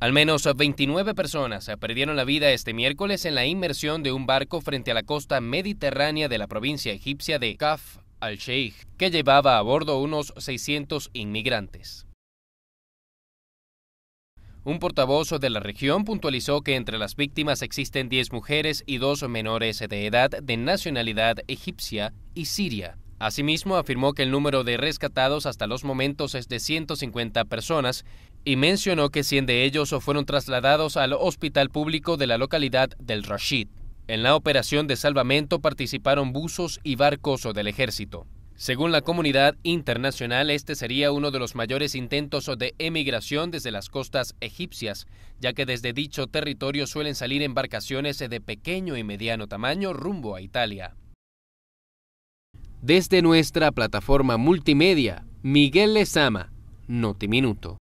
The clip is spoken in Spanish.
Al menos 29 personas perdieron la vida este miércoles en la inmersión de un barco frente a la costa mediterránea de la provincia egipcia de Kaf al-Sheikh, que llevaba a bordo unos 600 inmigrantes. Un portavoz de la región puntualizó que entre las víctimas existen 10 mujeres y dos menores de edad de nacionalidad egipcia y siria. Asimismo, afirmó que el número de rescatados hasta los momentos es de 150 personas y mencionó que 100 de ellos fueron trasladados al hospital público de la localidad del Rashid. En la operación de salvamento participaron buzos y barcos del ejército. Según la comunidad internacional, este sería uno de los mayores intentos de emigración desde las costas egipcias, ya que desde dicho territorio suelen salir embarcaciones de pequeño y mediano tamaño rumbo a Italia. Desde nuestra plataforma multimedia, Miguel Lezama, Notiminuto.